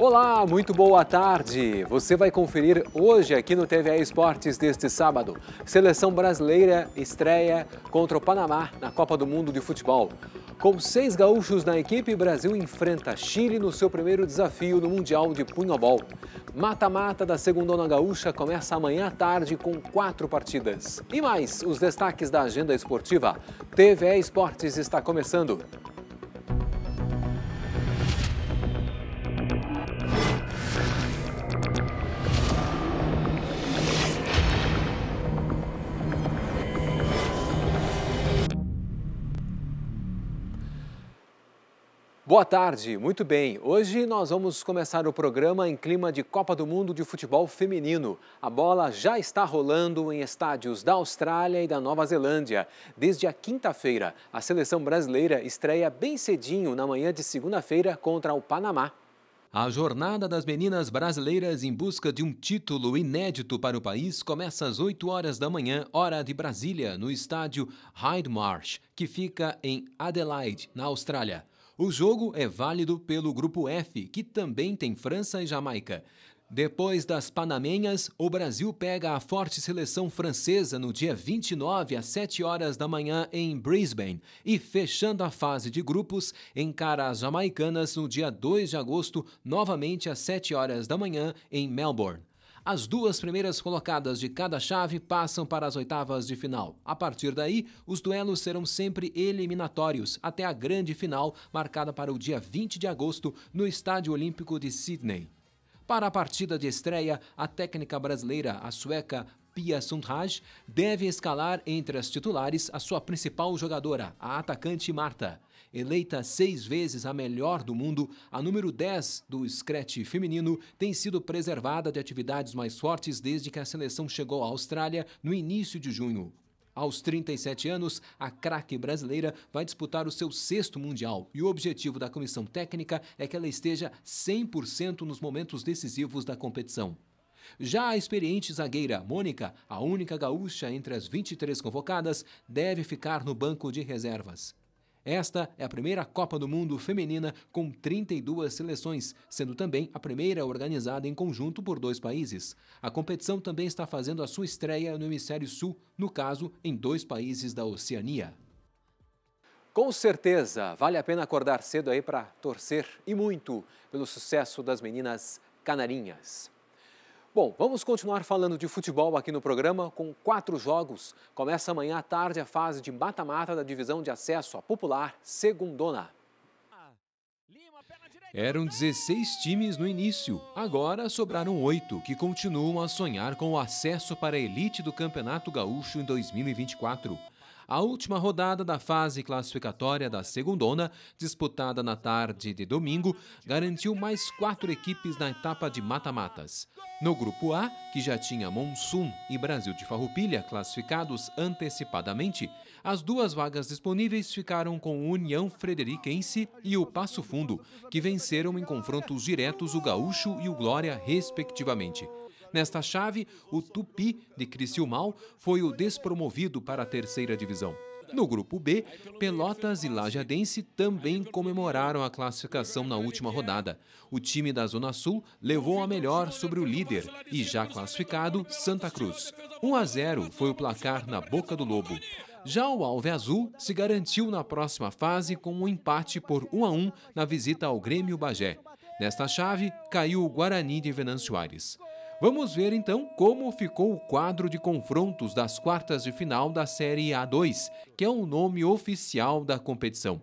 Olá, muito boa tarde. Você vai conferir hoje aqui no TV Esportes deste sábado. Seleção brasileira estreia contra o Panamá na Copa do Mundo de Futebol. Com seis gaúchos na equipe, Brasil enfrenta Chile no seu primeiro desafio no Mundial de Punhobol. Mata-mata da Segundona Gaúcha começa amanhã à tarde com quatro partidas. E mais, os destaques da agenda esportiva. TV Esportes está começando. Boa tarde, muito bem. Hoje nós vamos começar o programa em clima de Copa do Mundo de Futebol Feminino. A bola já está rolando em estádios da Austrália e da Nova Zelândia. Desde a quinta-feira, a seleção brasileira estreia bem cedinho na manhã de segunda-feira contra o Panamá. A jornada das meninas brasileiras em busca de um título inédito para o país começa às 8 horas da manhã, hora de Brasília, no estádio Hyde Marsh, que fica em Adelaide, na Austrália. O jogo é válido pelo grupo F, que também tem França e Jamaica. Depois das panamenhas, o Brasil pega a forte seleção francesa no dia 29 às 7 horas da manhã em Brisbane e fechando a fase de grupos, encara as jamaicanas no dia 2 de agosto, novamente às 7 horas da manhã em Melbourne. As duas primeiras colocadas de cada chave passam para as oitavas de final. A partir daí, os duelos serão sempre eliminatórios até a grande final, marcada para o dia 20 de agosto no Estádio Olímpico de Sydney. Para a partida de estreia, a técnica brasileira, a sueca Pia Sundhage, deve escalar entre as titulares a sua principal jogadora, a atacante Marta. Eleita seis vezes a melhor do mundo, a número 10 do Scratch feminino tem sido preservada de atividades mais fortes desde que a seleção chegou à Austrália no início de junho. Aos 37 anos, a craque brasileira vai disputar o seu sexto Mundial e o objetivo da comissão técnica é que ela esteja 100% nos momentos decisivos da competição. Já a experiente zagueira Mônica, a única gaúcha entre as 23 convocadas, deve ficar no banco de reservas. Esta é a primeira Copa do Mundo feminina com 32 seleções, sendo também a primeira organizada em conjunto por dois países. A competição também está fazendo a sua estreia no Hemisfério Sul, no caso, em dois países da Oceania. Com certeza, vale a pena acordar cedo aí para torcer e muito pelo sucesso das meninas canarinhas. Bom, vamos continuar falando de futebol aqui no programa com quatro jogos. Começa amanhã à tarde a fase de mata-mata da divisão de acesso à popular Segundona. Eram 16 times no início, agora sobraram oito, que continuam a sonhar com o acesso para a elite do Campeonato Gaúcho em 2024 a última rodada da fase classificatória da segundona, disputada na tarde de domingo, garantiu mais quatro equipes na etapa de mata-matas. No grupo A, que já tinha Monsum e Brasil de Farroupilha classificados antecipadamente, as duas vagas disponíveis ficaram com União Frederiquense e o Passo Fundo, que venceram em confrontos diretos o Gaúcho e o Glória, respectivamente. Nesta chave, o Tupi de Criciúmal foi o despromovido para a terceira divisão. No grupo B, Pelotas e Lajadense também comemoraram a classificação na última rodada. O time da Zona Sul levou a melhor sobre o líder e já classificado Santa Cruz. 1 a 0 foi o placar na boca do Lobo. Já o Alve Azul se garantiu na próxima fase com um empate por 1 a 1 na visita ao Grêmio Bagé. Nesta chave, caiu o Guarani de Venâncio Aires. Vamos ver então como ficou o quadro de confrontos das quartas de final da Série A2, que é o nome oficial da competição.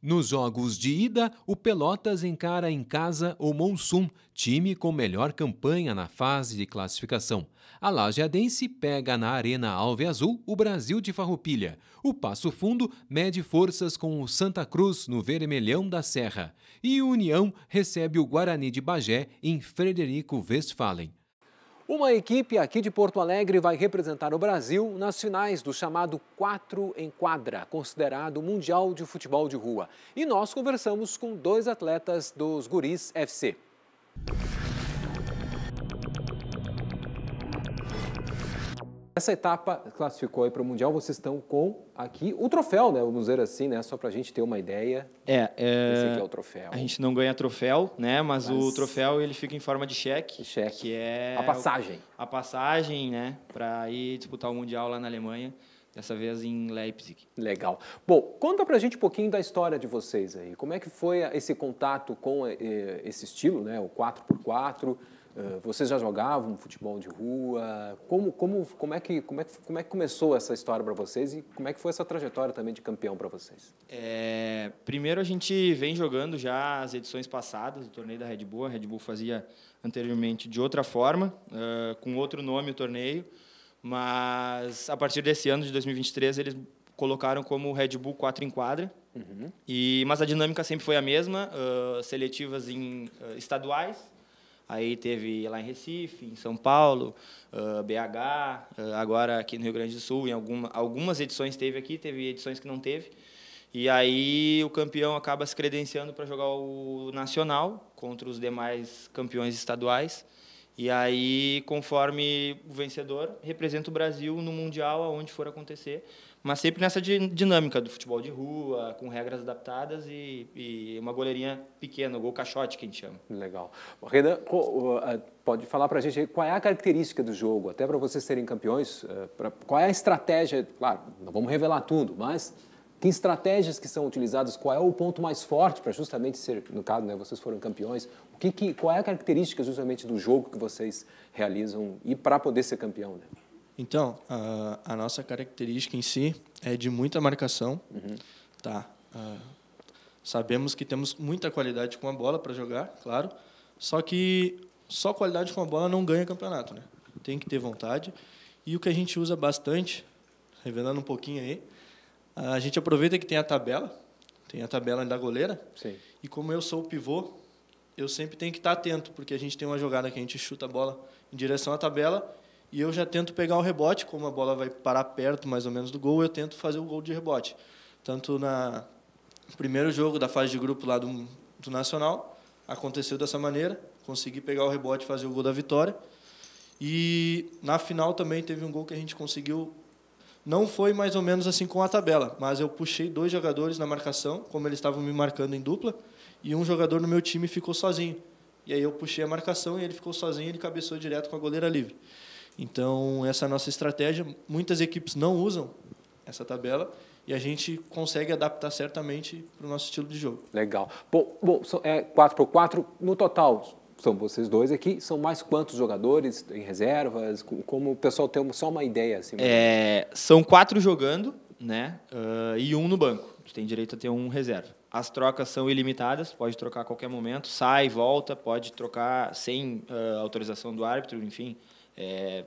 Nos jogos de ida, o Pelotas encara em casa o Monsum, time com melhor campanha na fase de classificação. A Lajeadense pega na Arena Alve Azul o Brasil de Farroupilha. O Passo Fundo mede forças com o Santa Cruz no Vermelhão da Serra. E o União recebe o Guarani de Bagé em Frederico Westphalen. Uma equipe aqui de Porto Alegre vai representar o Brasil nas finais do chamado 4 em quadra, considerado Mundial de Futebol de Rua. E nós conversamos com dois atletas dos Guris FC. Essa etapa classificou aí para o Mundial, vocês estão com aqui o troféu, né? Vamos dizer assim, né? Só para a gente ter uma ideia. É, é, Esse aqui é o troféu. A gente não ganha troféu, né? Mas, Mas... o troféu ele fica em forma de cheque. Cheque. Que é a passagem. A passagem, né? Para ir disputar o Mundial lá na Alemanha. Dessa vez em Leipzig. Legal. Bom, conta pra gente um pouquinho da história de vocês aí. Como é que foi esse contato com eh, esse estilo, né? O 4x4? Eh, vocês já jogavam futebol de rua? Como, como, como, é, que, como, é, que, como é que começou essa história para vocês e como é que foi essa trajetória também de campeão para vocês? É, primeiro, a gente vem jogando já as edições passadas do torneio da Red Bull. A Red Bull fazia anteriormente de outra forma, uh, com outro nome o torneio, mas a partir desse ano de 2023 eles colocaram como Red Bull 4 em quadra. Uhum. E, mas a dinâmica sempre foi a mesma, uh, seletivas em uh, estaduais Aí teve lá em Recife, em São Paulo, uh, BH, uh, agora aqui no Rio Grande do Sul, em alguma, algumas edições teve aqui, teve edições que não teve. E aí o campeão acaba se credenciando para jogar o nacional contra os demais campeões estaduais. E aí, conforme o vencedor, representa o Brasil no mundial aonde for acontecer mas sempre nessa dinâmica do futebol de rua, com regras adaptadas e, e uma goleirinha pequena, gol caixote que a gente chama. Legal. Renan, pode falar para a gente qual é a característica do jogo, até para vocês serem campeões, eh, qual é a estratégia, claro, não vamos revelar tudo, mas que estratégias que são utilizadas, qual é o ponto mais forte para justamente ser, no caso, né, vocês foram campeões, o que, que, qual é a característica justamente do jogo que vocês realizam e para poder ser campeão? Né? Então, a, a nossa característica em si é de muita marcação. Uhum. Tá. Uh, sabemos que temos muita qualidade com a bola para jogar, claro. Só que só qualidade com a bola não ganha campeonato, né? Tem que ter vontade. E o que a gente usa bastante, revelando um pouquinho aí, a gente aproveita que tem a tabela, tem a tabela da goleira. Sim. E como eu sou o pivô, eu sempre tenho que estar atento, porque a gente tem uma jogada que a gente chuta a bola em direção à tabela e eu já tento pegar o rebote, como a bola vai parar perto mais ou menos do gol, eu tento fazer o gol de rebote. Tanto na primeiro jogo da fase de grupo lá do, do Nacional, aconteceu dessa maneira, consegui pegar o rebote e fazer o gol da vitória. E na final também teve um gol que a gente conseguiu. Não foi mais ou menos assim com a tabela, mas eu puxei dois jogadores na marcação, como eles estavam me marcando em dupla, e um jogador no meu time ficou sozinho. E aí eu puxei a marcação e ele ficou sozinho, ele cabeçou direto com a goleira livre. Então, essa é a nossa estratégia. Muitas equipes não usam essa tabela e a gente consegue adaptar certamente para o nosso estilo de jogo. Legal. Bom, bom é 4x4 no total. São vocês dois aqui, são mais quantos jogadores em reservas? Como o pessoal tem só uma ideia? Assim, é, são quatro jogando né? Uh, e um no banco. tem direito a ter um reserva. As trocas são ilimitadas, pode trocar a qualquer momento, sai, volta, pode trocar sem uh, autorização do árbitro, enfim. É,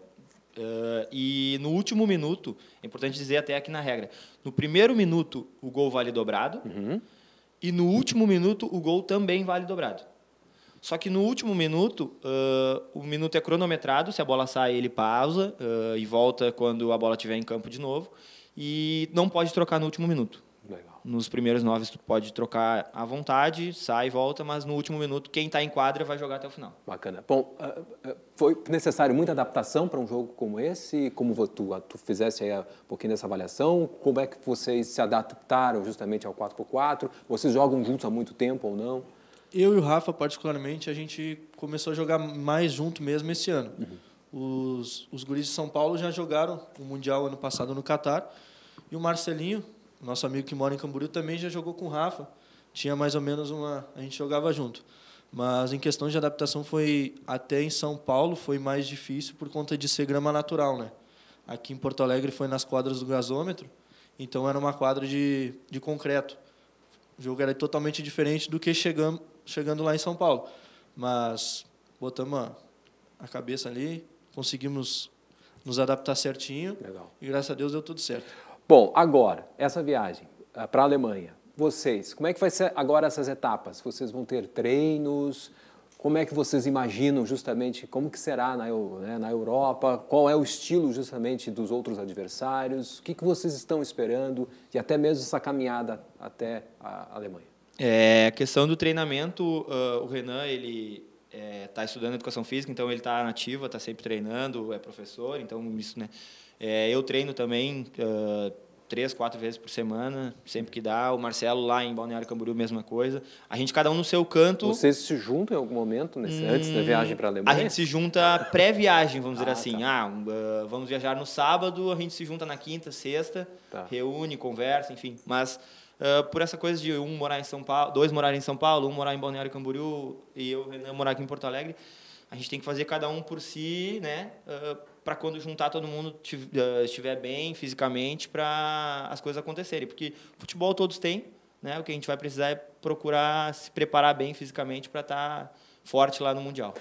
uh, e no último minuto, é importante dizer até aqui na regra, no primeiro minuto o gol vale dobrado uhum. e no último minuto o gol também vale dobrado. Só que no último minuto, uh, o minuto é cronometrado, se a bola sai ele pausa uh, e volta quando a bola estiver em campo de novo e não pode trocar no último minuto. Legal. Nos primeiros nove tu pode trocar à vontade, sai e volta, mas no último minuto quem está em quadra vai jogar até o final. Bacana. Bom, ah, ah, foi necessário muita adaptação para um jogo como esse? Como tu, ah, tu fizesse aí um pouquinho dessa avaliação? Como é que vocês se adaptaram justamente ao 4x4? Vocês jogam juntos há muito tempo ou não? Eu e o Rafa, particularmente, a gente começou a jogar mais junto mesmo esse ano. Uhum. Os, os guris de São Paulo já jogaram o Mundial ano passado no Catar. E o Marcelinho, nosso amigo que mora em Camboriú também já jogou com o Rafa. Tinha mais ou menos uma. A gente jogava junto. Mas em questão de adaptação foi até em São Paulo foi mais difícil por conta de ser grama natural, né? Aqui em Porto Alegre foi nas quadras do gasômetro, então era uma quadra de, de concreto. O jogo era totalmente diferente do que chegando, chegando lá em São Paulo. Mas botamos a, a cabeça ali, conseguimos nos adaptar certinho. Legal. E graças a Deus deu tudo certo. Bom, agora, essa viagem ah, para a Alemanha, vocês, como é que vai ser agora essas etapas? Vocês vão ter treinos? Como é que vocês imaginam justamente como que será na, né, na Europa? Qual é o estilo justamente dos outros adversários? O que, que vocês estão esperando? E até mesmo essa caminhada até a Alemanha. É, a questão do treinamento, uh, o Renan, ele está eh, é, estudando educação física, então ele está nativa, está sempre treinando, é professor, então isso, né? É, eu treino também uh, três, quatro vezes por semana, sempre que dá. O Marcelo lá em Balneário Camboriú, mesma coisa. A gente, cada um no seu canto. Vocês se juntam em algum momento nesse, hum, antes da viagem para a Alemanha? A gente se junta pré-viagem, vamos ah, dizer assim. Tá. Ah, uh, vamos viajar no sábado, a gente se junta na quinta, sexta, tá. reúne, conversa, enfim. Mas Uh, por essa coisa de um morar em São Paulo, dois morar em São Paulo, um morar em Balneário Camboriú e eu, Renan, morar aqui em Porto Alegre, a gente tem que fazer cada um por si, né? Uh, para quando juntar todo mundo eh, estiver bem fisicamente para as coisas acontecerem. Porque futebol todos têm, né? O que a gente vai precisar é procurar se preparar bem fisicamente para estar tá forte lá no Mundial.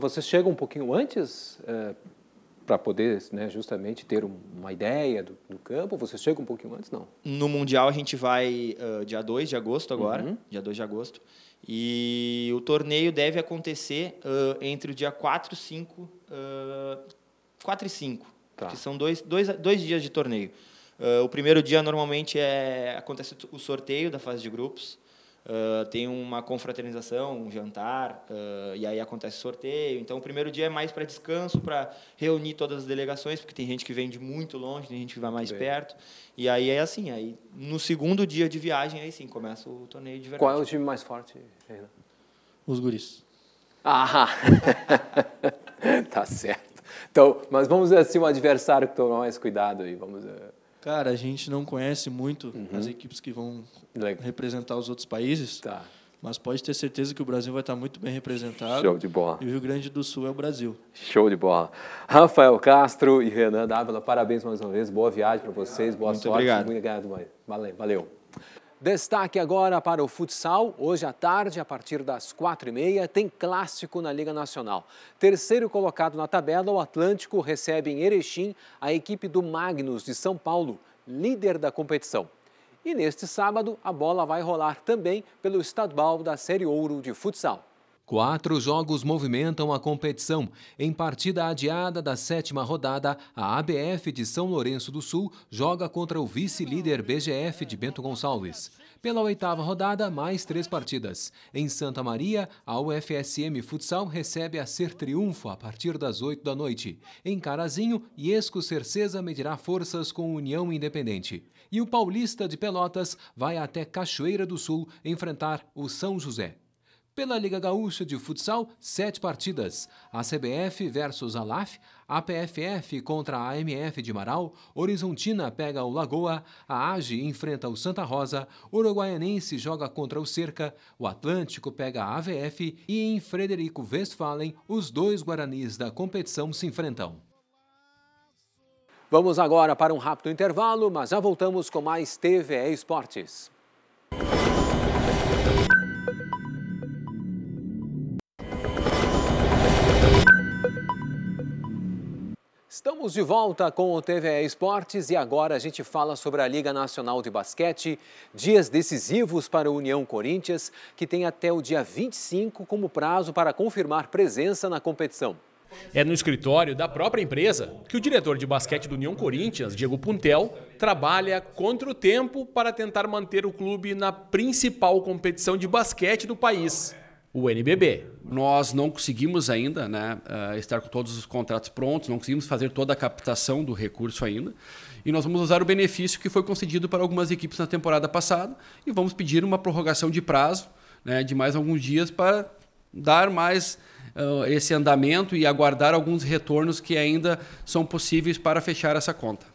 você chega um pouquinho antes é, eh, para poder né, justamente ter uma ideia do, do, campo? você chega um pouquinho antes, não? No Mundial a gente vai uh, dia 2 de agosto agora, uhum. dia 2 de agosto. E o torneio deve acontecer uh, entre o dia 4 e 5, uh, 4 e 5 tá. que são dois, dois, dois dias de torneio. Uh, o primeiro dia normalmente é acontece o sorteio da fase de grupos. Uh, tem uma confraternização, um jantar, uh, e aí acontece sorteio. Então, o primeiro dia é mais para descanso, para reunir todas as delegações, porque tem gente que vem de muito longe, tem gente que vai mais Bem. perto. E aí é assim, aí no segundo dia de viagem, aí sim, começa o torneio de verdade. Qual é o time mais forte, Renan? Os guris. Ah, tá certo. Então, mas vamos ver assim, um adversário que tomar mais cuidado aí, vamos... Cara, a gente não conhece muito uhum. as equipes que vão Legal. representar os outros países. Tá. Mas pode ter certeza que o Brasil vai estar muito bem representado. Show de bola. E o Rio Grande do Sul é o Brasil. Show de bola. Rafael Castro e Renan Dávila, parabéns mais uma vez. Boa viagem para vocês, boa muito sorte. Obrigado. Muito obrigado. Valeu. valeu. Destaque agora para o futsal. Hoje à tarde, a partir das quatro e meia, tem clássico na Liga Nacional. Terceiro colocado na tabela, o Atlântico recebe em Erechim a equipe do Magnus de São Paulo, líder da competição. E neste sábado, a bola vai rolar também pelo estadual da Série Ouro de futsal. Quatro jogos movimentam a competição. Em partida adiada da sétima rodada, a ABF de São Lourenço do Sul joga contra o vice-líder BGF de Bento Gonçalves. Pela oitava rodada, mais três partidas. Em Santa Maria, a UFSM Futsal recebe a Ser Triunfo a partir das oito da noite. Em Carazinho, Iesco Cercesa medirá forças com União Independente. E o Paulista de Pelotas vai até Cachoeira do Sul enfrentar o São José. Pela Liga Gaúcha de Futsal, sete partidas. A CBF versus a LAF, a PFF contra a AMF de Marau, Horizontina pega o Lagoa, a AGE enfrenta o Santa Rosa, Uruguaianense joga contra o Cerca, o Atlântico pega a AVF e em Frederico Westphalen, os dois Guaranis da competição se enfrentam. Vamos agora para um rápido intervalo, mas já voltamos com mais TVE Esportes. Estamos de volta com o TVE Esportes e agora a gente fala sobre a Liga Nacional de Basquete, dias decisivos para o União Corinthians, que tem até o dia 25 como prazo para confirmar presença na competição. É no escritório da própria empresa que o diretor de basquete do União Corinthians, Diego Puntel, trabalha contra o tempo para tentar manter o clube na principal competição de basquete do país o NBB. Nós não conseguimos ainda né, eh, estar com todos os contratos prontos, não conseguimos fazer toda a captação do recurso ainda. E nós vamos usar o benefício que foi concedido para algumas equipes na temporada passada e vamos pedir uma prorrogação de prazo né, de mais alguns dias para dar mais uh, esse andamento e aguardar alguns retornos que ainda são possíveis para fechar essa conta.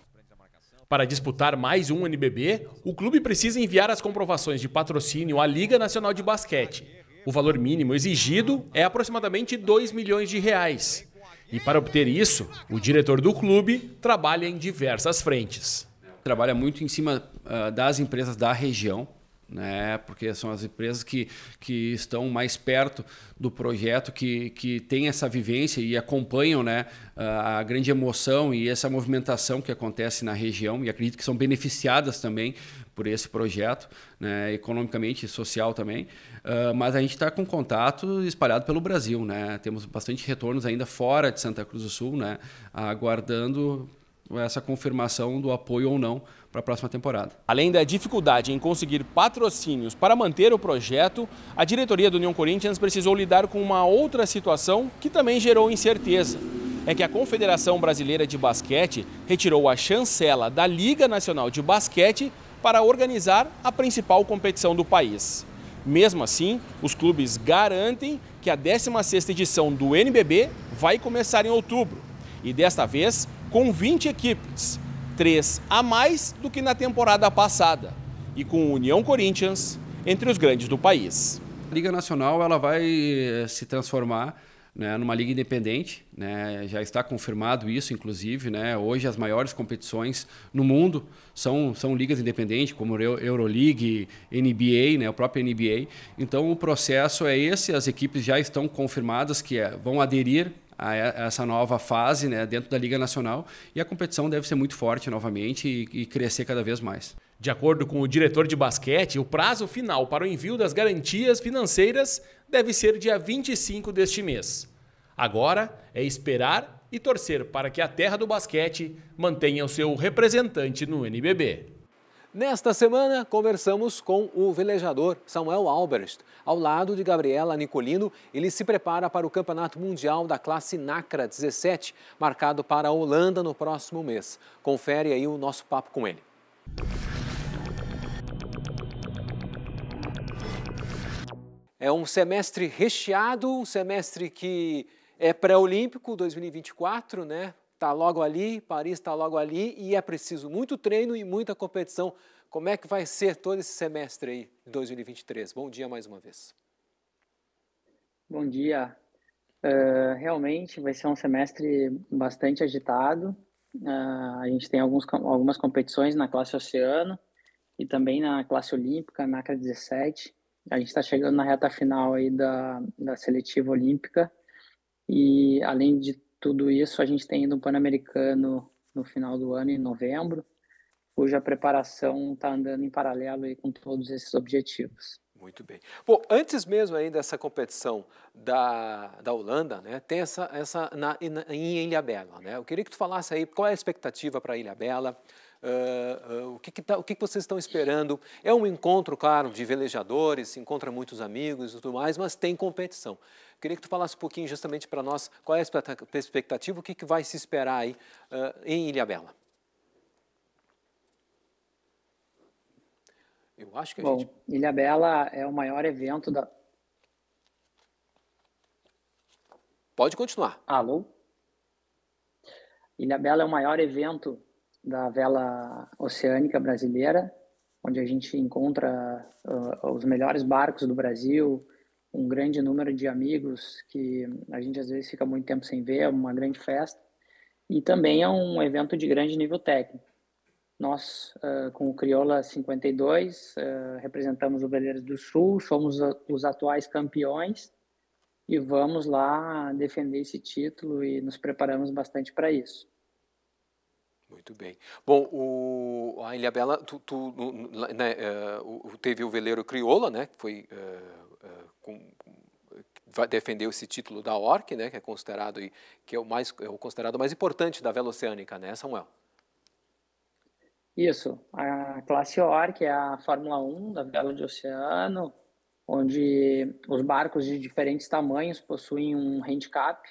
Para disputar mais um NBB, o clube precisa enviar as comprovações de patrocínio à Liga Nacional de Basquete o valor mínimo exigido é aproximadamente 2 milhões de reais. E para obter isso, o diretor do clube trabalha em diversas frentes. Trabalha muito em cima uh, das empresas da região, né? Porque são as empresas que, que estão mais perto do projeto, que, que têm essa vivência e acompanham, né? A grande emoção e essa movimentação que acontece na região e acredito que são beneficiadas também por esse projeto, né, economicamente e social também. Uh, mas a gente está com contato espalhado pelo Brasil, né? Temos bastante retornos ainda fora de Santa Cruz do Sul, né? Aguardando essa confirmação do apoio ou não para a próxima temporada. Além da dificuldade em conseguir patrocínios para manter o projeto, a diretoria do União Corinthians precisou lidar com uma outra situação que também gerou incerteza. É que a Confederação Brasileira de Basquete retirou a chancela da Liga Nacional de Basquete para organizar a principal competição do país. Mesmo assim, os clubes garantem que a 16ª edição do NBB vai começar em outubro. E desta vez, com 20 equipes três a mais do que na temporada passada, e com o União Corinthians entre os grandes do país. A Liga Nacional ela vai eh, se transformar né, numa liga independente, né, já está confirmado isso, inclusive, né, hoje as maiores competições no mundo são, são ligas independentes, como Euroleague, NBA, né, o próprio NBA. Então o processo é esse, as equipes já estão confirmadas que é, vão aderir a essa nova fase né, dentro da Liga Nacional e a competição deve ser muito forte novamente e, e crescer cada vez mais. De acordo com o diretor de basquete, o prazo final para o envio das garantias financeiras deve ser dia 25 deste mês. Agora é esperar e torcer para que a terra do basquete mantenha o seu representante no NBB. Nesta semana, conversamos com o velejador Samuel Albrecht. Ao lado de Gabriela Nicolino, ele se prepara para o Campeonato Mundial da classe NACRA 17, marcado para a Holanda no próximo mês. Confere aí o nosso papo com ele. É um semestre recheado, um semestre que é pré-olímpico 2024, né? está logo ali, Paris está logo ali e é preciso muito treino e muita competição. Como é que vai ser todo esse semestre aí de 2023? Bom dia mais uma vez. Bom dia. Uh, realmente vai ser um semestre bastante agitado. Uh, a gente tem alguns, algumas competições na classe Oceano e também na classe Olímpica, na ACRA 17. A gente está chegando na reta final aí da, da seletiva olímpica e além de tudo isso, a gente tem ido um Pan-Americano no final do ano, em novembro, cuja preparação está andando em paralelo aí com todos esses objetivos. Muito bem. Bom, antes mesmo ainda dessa competição da, da Holanda, né, tem essa, essa na, em Ilhabela. Né? Eu queria que tu falasse aí qual é a expectativa para Ilhabela, uh, uh, o, que, que, tá, o que, que vocês estão esperando. É um encontro, claro, de velejadores, se encontra muitos amigos e tudo mais, mas tem competição. Queria que tu falasse um pouquinho justamente para nós qual é a expectativa, o que, que vai se esperar aí uh, em Ilhabela. Eu acho que a Bom, gente... Ilhabela é o maior evento da... Pode continuar. Alô? Ilhabela é o maior evento da vela oceânica brasileira, onde a gente encontra uh, os melhores barcos do Brasil, um grande número de amigos que a gente às vezes fica muito tempo sem ver, é uma grande festa. E também é um evento de grande nível técnico. Nós, com o Crioula 52, representamos o veleiro do Sul, somos os atuais campeões e vamos lá defender esse título e nos preparamos bastante para isso. Muito bem. Bom, o, a Ilha Bela, tu, tu né, uh, teve o veleiro Crioula, né? Que foi uh com, com, defendeu esse título da ORC, né, que é considerado que é o mais é o considerado mais importante da vela oceânica, né, Samuel? Isso, a classe ORC é a Fórmula 1 da vela de oceano, onde os barcos de diferentes tamanhos possuem um handicap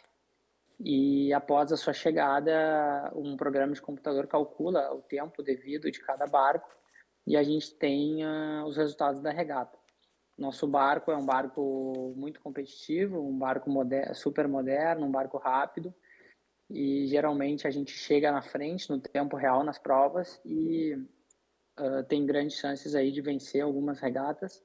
e após a sua chegada, um programa de computador calcula o tempo devido de cada barco e a gente tem uh, os resultados da regata. Nosso barco é um barco muito competitivo, um barco moderno, super moderno, um barco rápido. E geralmente a gente chega na frente no tempo real nas provas e uh, tem grandes chances aí de vencer algumas regatas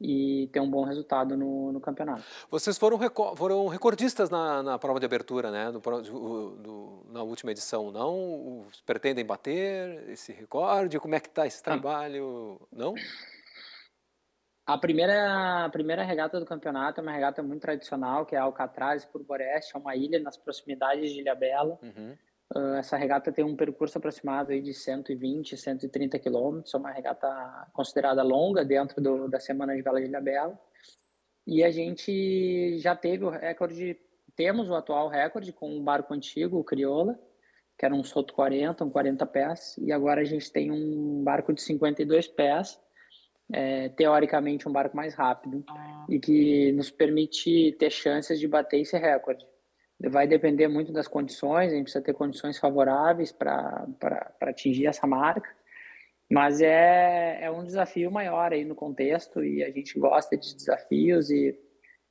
e ter um bom resultado no, no campeonato. Vocês foram, foram recordistas na, na, prova de abertura, né? do, do, na última edição, não? Pretendem bater esse recorde? Como é que está esse ah. trabalho? Ah. Não? A primeira, a primeira regata do campeonato é uma regata muito tradicional, que é Alcatraz por Boreste, é uma ilha nas proximidades de Ilhabela. Uhum. Uh, essa regata tem um percurso aproximado aí de 120, 130 quilômetros, é uma regata considerada longa dentro do, da Semana de Vela de Ilhabela. E a gente já teve o recorde, temos o atual recorde com um barco antigo, o Crioula, que era um soto 40, um 40 pés, e agora a gente tem um barco de 52 pés, é, teoricamente um barco mais rápido ah, e que nos permite ter chances de bater esse recorde. Vai depender muito das condições, a gente precisa ter condições favoráveis para atingir essa marca, mas é, é um desafio maior aí no contexto e a gente gosta de desafios e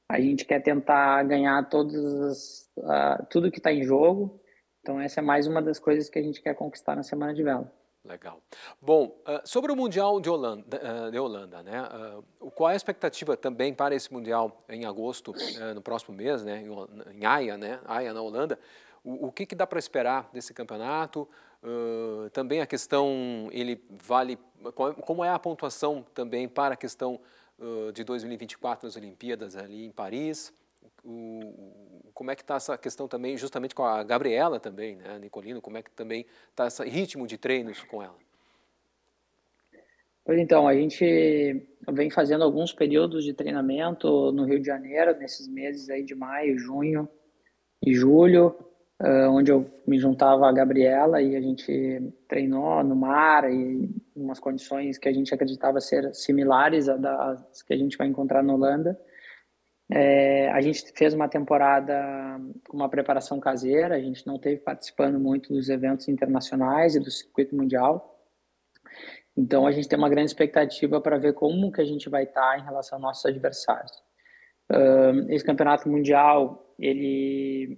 a gente quer tentar ganhar todas uh, tudo que está em jogo, então essa é mais uma das coisas que a gente quer conquistar na Semana de Vela. Legal. Bom, ah, sobre o Mundial de Holanda, ah, de Holanda né? Ah, qual é a expectativa também para esse Mundial em agosto, eh, no próximo mês, né? em Haia, né? Haia na Holanda? O, que, que dá para esperar desse campeonato? também a questão, ele vale, é, como é a pontuação também para a questão de 2024 nas Olimpíadas ali em Paris? o, como é que está essa questão também, justamente com a Gabriela também, né, Nicolino, como é que também está esse ritmo de treinos com ela? Pois então, a gente vem fazendo alguns períodos de treinamento no Rio de Janeiro, nesses meses aí de maio, junho e julho, ah, onde eu me juntava a Gabriela e a gente treinou no mar e em umas condições que a gente acreditava ser similares às que a gente vai encontrar na Holanda. É, a gente fez uma temporada com uma preparação caseira, a gente não teve participando muito dos eventos internacionais e do circuito mundial. Então a gente tem uma grande expectativa para ver como que a gente vai estar tá em relação aos nossos adversários. Uh, esse campeonato mundial ele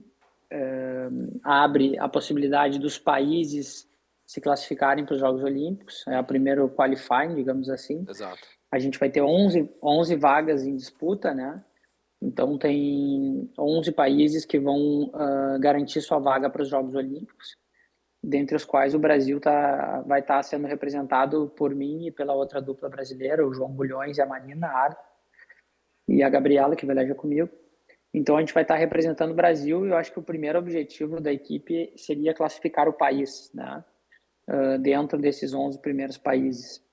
uh, abre a possibilidade dos países se classificarem para os Jogos Olímpicos. É o primeiro qualifying, digamos assim. Exato. A gente vai ter 11, 11 vagas em disputa, né? Então, tem 11 países que vão uh, garantir sua vaga para os Jogos Olímpicos, dentre os quais o Brasil tá, vai estar tá sendo representado por mim e pela outra dupla brasileira, o João Bulhões e a Marina Ar, e a Gabriela, que veleja comigo. Então, a gente vai estar tá representando o Brasil e eu acho que o primeiro objetivo da equipe seria classificar o país, né? Uh, dentro desses 11 primeiros países.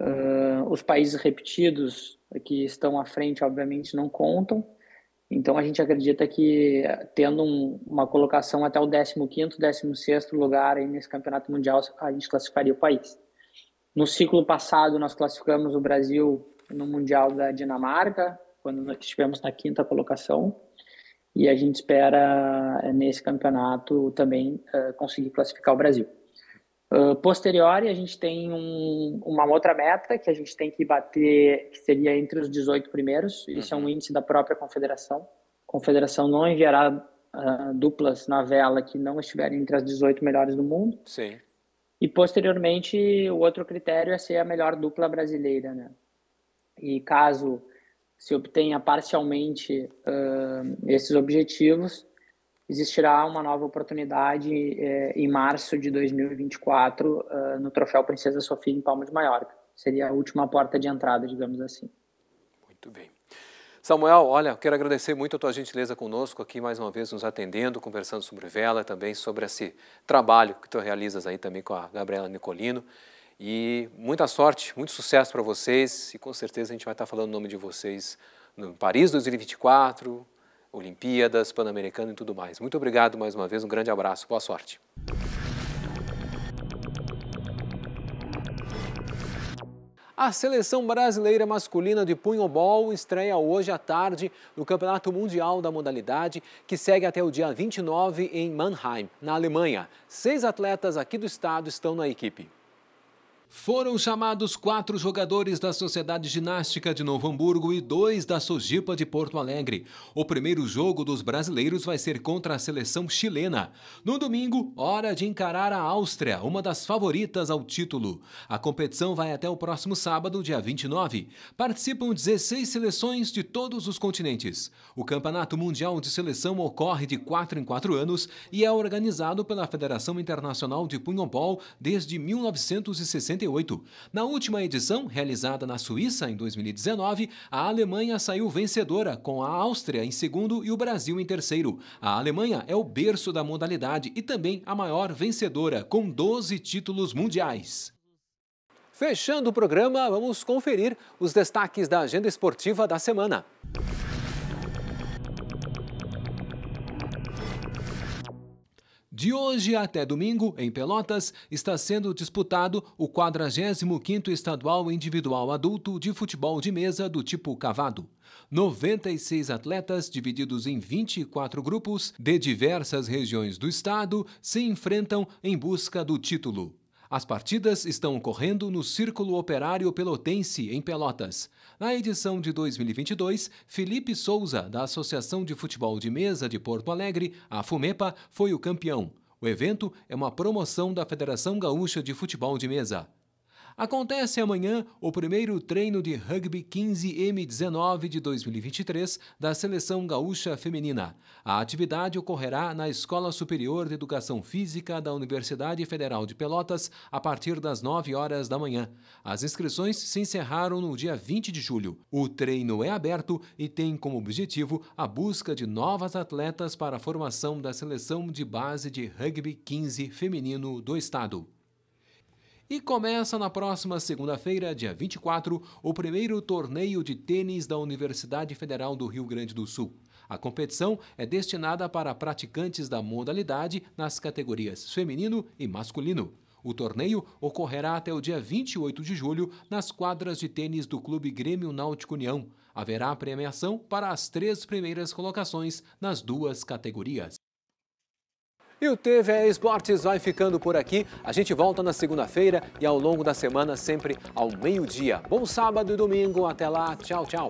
Uh, os países repetidos que estão à frente, obviamente, não contam. Então a gente acredita que tendo um, uma colocação até o 15º, 16º lugar aí nesse campeonato mundial, a gente classificaria o país. No ciclo passado nós classificamos o Brasil no mundial da Dinamarca, quando nós estivemos na quinta colocação, e a gente espera eh, nesse campeonato também uh, conseguir classificar o Brasil. Uh, ah, posterior, a gente tem um, uma outra meta que a gente tem que bater, que seria entre os 18 primeiros. Isso uhum. é um uhum. índice da própria confederação. A confederação não enviará uh, duplas na vela que não estiverem entre as 18 melhores do mundo. Sim. E posteriormente, o outro critério é ser a melhor dupla brasileira, né? E caso se obtenha parcialmente uh, esses objetivos, existirá uma nova oportunidade eh, em março de 2024 eh, no Troféu Princesa Sofia em Palma de Maiorca. Seria a última porta de entrada, digamos assim. Muito bem. Samuel, olha, quero agradecer muito a tua gentileza conosco aqui mais uma vez nos atendendo, conversando sobre vela também, sobre esse trabalho que tu realizas aí também com a Gabriela Nicolino. E muita sorte, muito sucesso para vocês e com certeza a gente vai estar falando o nome de vocês no Paris 2024, Olimpíadas, Pan-Americano e tudo mais. Muito obrigado mais uma vez, um grande abraço, boa sorte. A seleção brasileira masculina de punhobol estreia hoje à tarde no Campeonato Mundial da modalidade, que segue até o dia 29 em Mannheim, na Alemanha. Seis atletas aqui do estado estão na equipe. Foram chamados quatro jogadores da Sociedade Ginástica de Novo Hamburgo e dois da Sojipa de Porto Alegre. O primeiro jogo dos brasileiros vai ser contra a seleção chilena. No domingo, hora de encarar a Áustria, uma das favoritas ao título. A competição vai até o próximo sábado, dia 29. Participam 16 seleções de todos os continentes. O Campeonato Mundial de Seleção ocorre de 4 em 4 anos e é organizado pela Federação Internacional de Punhobol desde 1960. Na última edição, realizada na Suíça em 2019, a Alemanha saiu vencedora, com a Áustria em segundo e o Brasil em terceiro. A Alemanha é o berço da modalidade e também a maior vencedora, com 12 títulos mundiais. Fechando o programa, vamos conferir os destaques da agenda esportiva da semana. De hoje até domingo, em Pelotas, está sendo disputado o 45º Estadual Individual Adulto de Futebol de Mesa do tipo cavado. 96 atletas, divididos em 24 grupos de diversas regiões do estado, se enfrentam em busca do título. As partidas estão ocorrendo no Círculo Operário Pelotense, em Pelotas. Na edição de 2022, Felipe Souza, da Associação de Futebol de Mesa de Porto Alegre, a FUMEPA, foi o campeão. O evento é uma promoção da Federação Gaúcha de Futebol de Mesa. Acontece amanhã o primeiro treino de rugby 15M19 de 2023 da Seleção Gaúcha Feminina. A atividade ocorrerá na Escola Superior de Educação Física da Universidade Federal de Pelotas a partir das 9 horas da manhã. As inscrições se encerraram no dia 20 de julho. O treino é aberto e tem como objetivo a busca de novas atletas para a formação da seleção de base de rugby 15 feminino do estado. E começa na próxima segunda-feira, dia 24, o primeiro torneio de tênis da Universidade Federal do Rio Grande do Sul. A competição é destinada para praticantes da modalidade nas categorias feminino e masculino. O torneio ocorrerá até o dia 28 de julho nas quadras de tênis do Clube Grêmio Náutico União. Haverá premiação para as três primeiras colocações nas duas categorias. E o TV Esportes vai ficando por aqui. A gente volta na segunda-feira e ao longo da semana, sempre ao meio-dia. Bom sábado e domingo. Até lá. Tchau, tchau.